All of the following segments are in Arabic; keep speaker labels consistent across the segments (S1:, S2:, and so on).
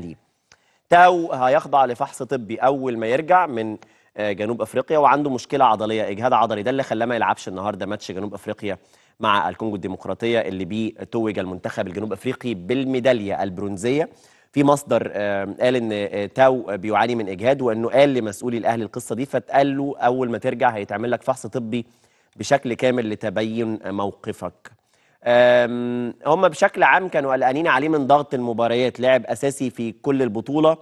S1: الأهلي تاو هيخضع لفحص طبي أول ما يرجع من آه، جنوب افريقيا وعنده مشكله عضليه اجهاد عضلي ده اللي خلاه ما يلعبش النهارده ماتش جنوب افريقيا مع الكونجو الديمقراطيه اللي بيه توج المنتخب الجنوب افريقي بالميداليه البرونزيه في مصدر آه، قال ان آه، تاو بيعاني من اجهاد وانه قال لمسؤولي الاهلي القصه دي فاتقال له اول ما ترجع هيتعمل لك فحص طبي بشكل كامل لتبين موقفك هم بشكل عام كانوا قلقانين عليه من ضغط المباريات لعب اساسي في كل البطوله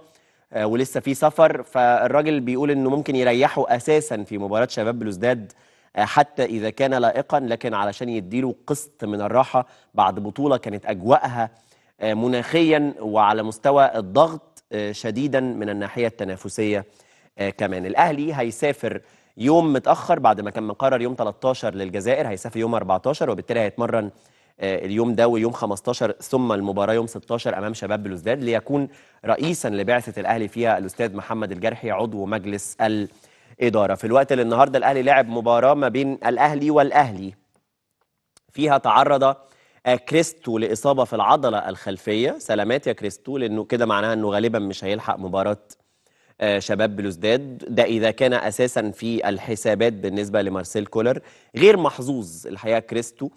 S1: أه، ولسه في سفر فالراجل بيقول انه ممكن يريحه اساسا في مباراه شباب بلوزداد أه، حتى اذا كان لائقا لكن علشان يديله قسط من الراحه بعد بطوله كانت اجواءها أه، مناخيا وعلى مستوى الضغط شديدا من الناحيه التنافسيه كمان الاهلي هيسافر يوم متاخر بعد ما كان مقرر يوم 13 للجزائر هيسافر يوم 14 وبالتالي هيتمرن آه، اليوم ده ويوم 15 ثم المباراه يوم 16 امام شباب بلوزداد ليكون رئيسا لبعثه الاهلي فيها الاستاذ محمد الجرحي عضو مجلس الاداره في الوقت اللي النهارده الاهلي لعب مباراه ما بين الاهلي والاهلي فيها تعرض آه، كريستو لاصابه في العضله الخلفيه سلامات يا كريستو لانه كده معناها انه غالبا مش هيلحق مباراه آه، شباب بلوزداد ده إذا كان أساسا في الحسابات بالنسبة لمارسيل كولر غير محظوظ الحقيقة كريستو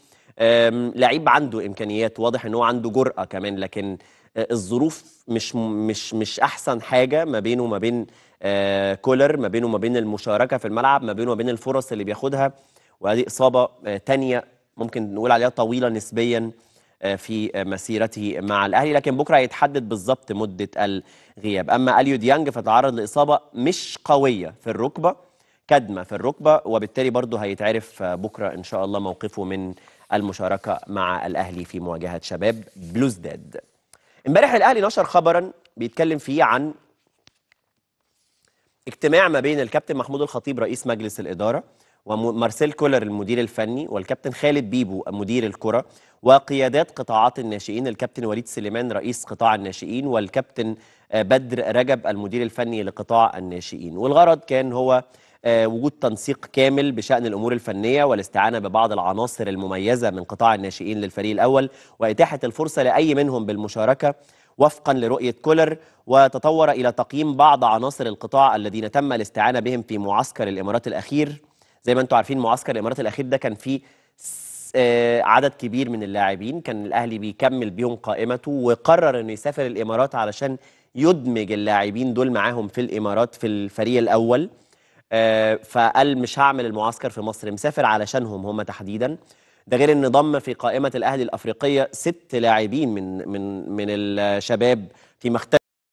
S1: لعيب عنده إمكانيات واضح إن هو عنده جرأة كمان لكن آه، الظروف مش مش مش أحسن حاجة ما بينه وما بين آه، كولر ما بينه وما بين المشاركة في الملعب ما بينه وما بين الفرص اللي بياخدها وهذه إصابة تانية ممكن نقول عليها طويلة نسبياً آه، في مسيرته مع الأهلي لكن بكرة هيتحدد بالظبط مدة الغياب أما أليو ديانج فتعرض لإصابة مش قوية في الركبة كدمة في الركبة وبالتالي برضه هيتعرف بكرة إن شاء الله موقفه من المشاركة مع الأهلي في مواجهة شباب بلوزداد امبارح الأهلي نشر خبرا بيتكلم فيه عن اجتماع ما بين الكابتن محمود الخطيب رئيس مجلس الإدارة ومارسيل كولر المدير الفني والكابتن خالد بيبو مدير الكرة وقيادات قطاعات الناشئين الكابتن وليد سليمان رئيس قطاع الناشئين والكابتن آه، بدر رجب المدير الفني لقطاع الناشئين والغرض كان هو آه، وجود تنسيق كامل بشأن الأمور الفنية والاستعانة ببعض العناصر المميزة من قطاع الناشئين للفريق الأول وإتاحة الفرصة لأي منهم بالمشاركة وفقا لرؤية كولر وتطور إلى تقييم بعض عناصر القطاع الذين تم الاستعانة بهم في معسكر الإمارات الأخير زي ما انتم عارفين معسكر الامارات الاخير ده كان فيه آه، عدد كبير من اللاعبين كان الاهلي بيكمل بيهم قائمته وقرر انه يسافر الامارات علشان يدمج اللاعبين دول معاهم في الامارات في الفريق الاول آه، فقال مش هعمل المعسكر في مصر مسافر علشانهم هم تحديدا ده غير ان ضم في قائمه الاهلي الافريقيه ست لاعبين من من من الشباب في مختلف